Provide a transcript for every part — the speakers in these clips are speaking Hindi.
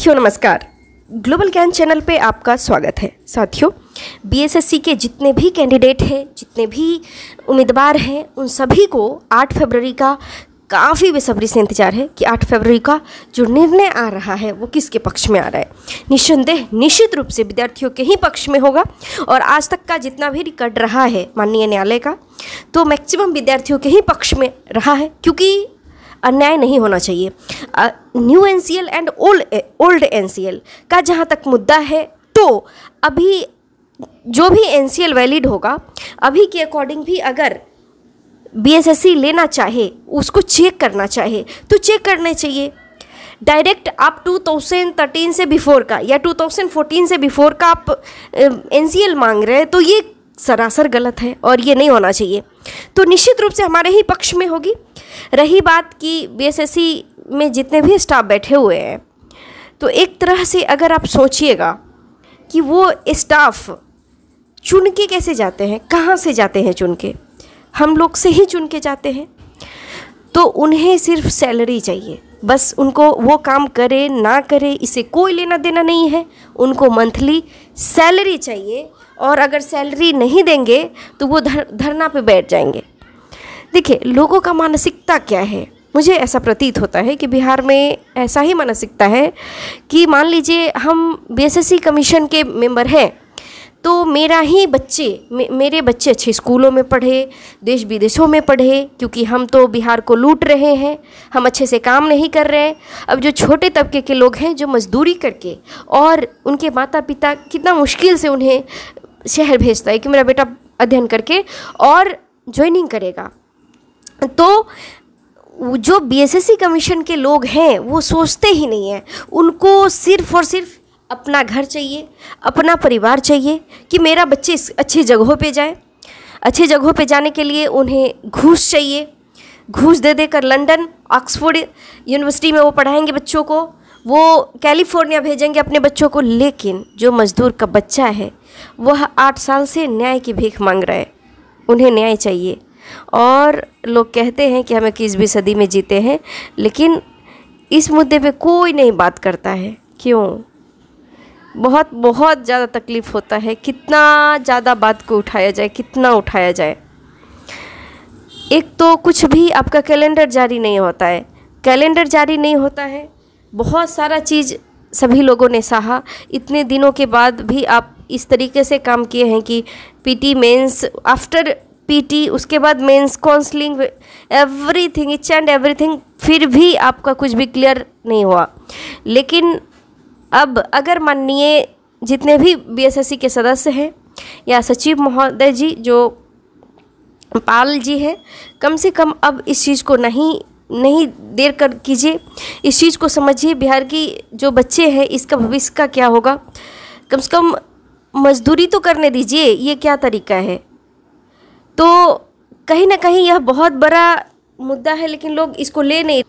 साथियों नमस्कार ग्लोबल ज्ञान चैनल पे आपका स्वागत है साथियों बीएसएससी के जितने भी कैंडिडेट हैं जितने भी उम्मीदवार हैं उन सभी को 8 फरवरी का काफ़ी बेसब्री से इंतजार है कि 8 फरवरी का जो निर्णय आ रहा है वो किसके पक्ष में आ रहा है निस्संदेह निश्चित रूप से विद्यार्थियों के ही पक्ष में होगा और आज तक का जितना भी रिकॉर्ड रहा है माननीय न्यायालय का तो मैक्सिमम विद्यार्थियों के ही पक्ष में रहा है क्योंकि अन्याय नहीं होना चाहिए new N and old old N का जहाँ तक मुद्दा है तो अभी जो भी एन वैलिड होगा अभी के अकॉर्डिंग भी अगर बीएसएससी लेना चाहे उसको चेक करना चाहे तो चेक करने चाहिए डायरेक्ट आप 2013 से बिफोर का या 2014 से बिफोर का आप एन मांग रहे हैं तो ये सरासर गलत है और ये नहीं होना चाहिए तो निश्चित रूप से हमारे ही पक्ष में होगी रही बात कि बीएसएससी में जितने भी स्टाफ बैठे हुए हैं तो एक तरह से अगर आप सोचिएगा कि वो स्टाफ चुन के कैसे जाते हैं कहाँ से जाते हैं चुन के हम लोग से ही चुन के जाते हैं तो उन्हें सिर्फ सैलरी चाहिए बस उनको वो काम करे ना करे इसे कोई लेना देना नहीं है उनको मंथली सैलरी चाहिए और अगर सैलरी नहीं देंगे तो वो धर, धरना पे बैठ जाएंगे देखिए लोगों का मानसिकता क्या है मुझे ऐसा प्रतीत होता है कि बिहार में ऐसा ही मानसिकता है कि मान लीजिए हम बीएसएससी कमीशन के मेंबर हैं तो मेरा ही बच्चे मे, मेरे बच्चे अच्छे स्कूलों में पढ़े देश विदेशों में पढ़े क्योंकि हम तो बिहार को लूट रहे हैं हम अच्छे से काम नहीं कर रहे अब जो छोटे तबके के लोग हैं जो मजदूरी करके और उनके माता पिता कितना मुश्किल से उन्हें शहर भेजता है कि मेरा बेटा अध्ययन करके और ज्वाइनिंग करेगा तो जो बीएसएससी कमीशन के लोग हैं वो सोचते ही नहीं हैं उनको सिर्फ और सिर्फ अपना घर चाहिए अपना परिवार चाहिए कि मेरा बच्चे अच्छी जगहों पे जाए अच्छी जगहों पे जाने के लिए उन्हें घूस चाहिए घूस दे देकर लंदन ऑक्सफोर्ड यूनिवर्सिटी में वो पढ़ाएंगे बच्चों को वो कैलिफोर्निया भेजेंगे अपने बच्चों को लेकिन जो मज़दूर का बच्चा है वह आठ साल से न्याय की भीख मांग रहा है उन्हें न्याय चाहिए और लोग कहते हैं कि हम इक्कीसवीं सदी में जीते हैं लेकिन इस मुद्दे पे कोई नहीं बात करता है क्यों बहुत बहुत ज़्यादा तकलीफ़ होता है कितना ज़्यादा बात को उठाया जाए कितना उठाया जाए एक तो कुछ भी आपका कैलेंडर जारी नहीं होता है कैलेंडर जारी नहीं होता है बहुत सारा चीज़ सभी लोगों ने सहा इतने दिनों के बाद भी आप इस तरीके से काम किए हैं कि पीटी मेंस आफ्टर पीटी उसके बाद mains counselling everything each and everything फिर भी आपका कुछ भी क्लियर नहीं हुआ लेकिन अब अगर माननीय जितने भी बीएसएससी के सदस्य हैं या सचिव महोदय जी जो पाल जी हैं कम से कम अब इस चीज़ को नहीं नहीं देर कर कीजिए इस चीज़ को समझिए बिहार की जो बच्चे हैं इसका भविष्य का क्या होगा कम से कम मजदूरी तो करने दीजिए ये क्या तरीका है तो कहीं ना कहीं यह बहुत बड़ा मुद्दा है लेकिन लोग इसको ले नहीं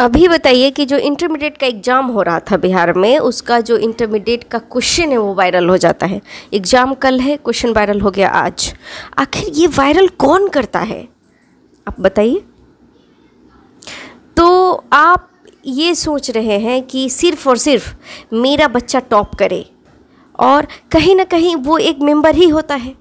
अभी बताइए कि जो इंटरमीडिएट का एग्ज़ाम हो रहा था बिहार में उसका जो इंटरमीडिएट का क्वेश्चन है वो वायरल हो जाता है एग्ज़ाम कल है क्वेश्चन वायरल हो गया आज आखिर ये वायरल कौन करता है आप बताइए आप ये सोच रहे हैं कि सिर्फ और सिर्फ मेरा बच्चा टॉप करे और कहीं ना कहीं वो एक मेंबर ही होता है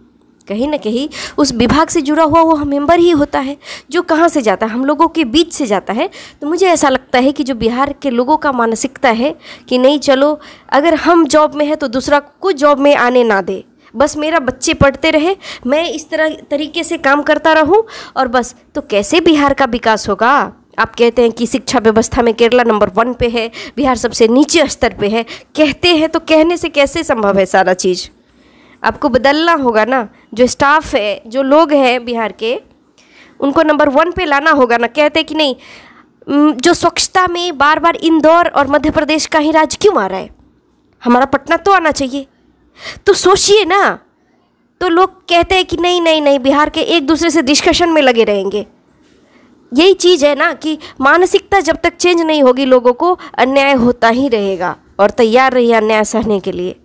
कहीं ना कहीं उस विभाग से जुड़ा हुआ वो मेंबर ही होता है जो कहाँ से जाता है हम लोगों के बीच से जाता है तो मुझे ऐसा लगता है कि जो बिहार के लोगों का मानसिकता है कि नहीं चलो अगर हम जॉब में हैं तो दूसरा को जॉब में आने ना दे बस मेरा बच्चे पढ़ते रहे मैं इस तरह तरीके से काम करता रहूं और बस तो कैसे बिहार का विकास होगा आप कहते हैं कि शिक्षा व्यवस्था में केरला नंबर वन पे है बिहार सबसे नीचे स्तर पे है कहते हैं तो कहने से कैसे संभव है सारा चीज़ आपको बदलना होगा ना जो स्टाफ है जो लोग हैं बिहार के उनको नंबर वन पे लाना होगा ना कहते कि नहीं जो स्वच्छता में बार बार इंदौर और मध्य प्रदेश का ही राज्य क्यों आ रहा है हमारा पटना तो आना चाहिए तो सोचिए ना तो लोग कहते हैं कि नहीं नहीं नहीं बिहार के एक दूसरे से डिस्कशन में लगे रहेंगे यही चीज़ है ना कि मानसिकता जब तक चेंज नहीं होगी लोगों को अन्याय होता ही रहेगा और तैयार रहिए अन्याय सहने के लिए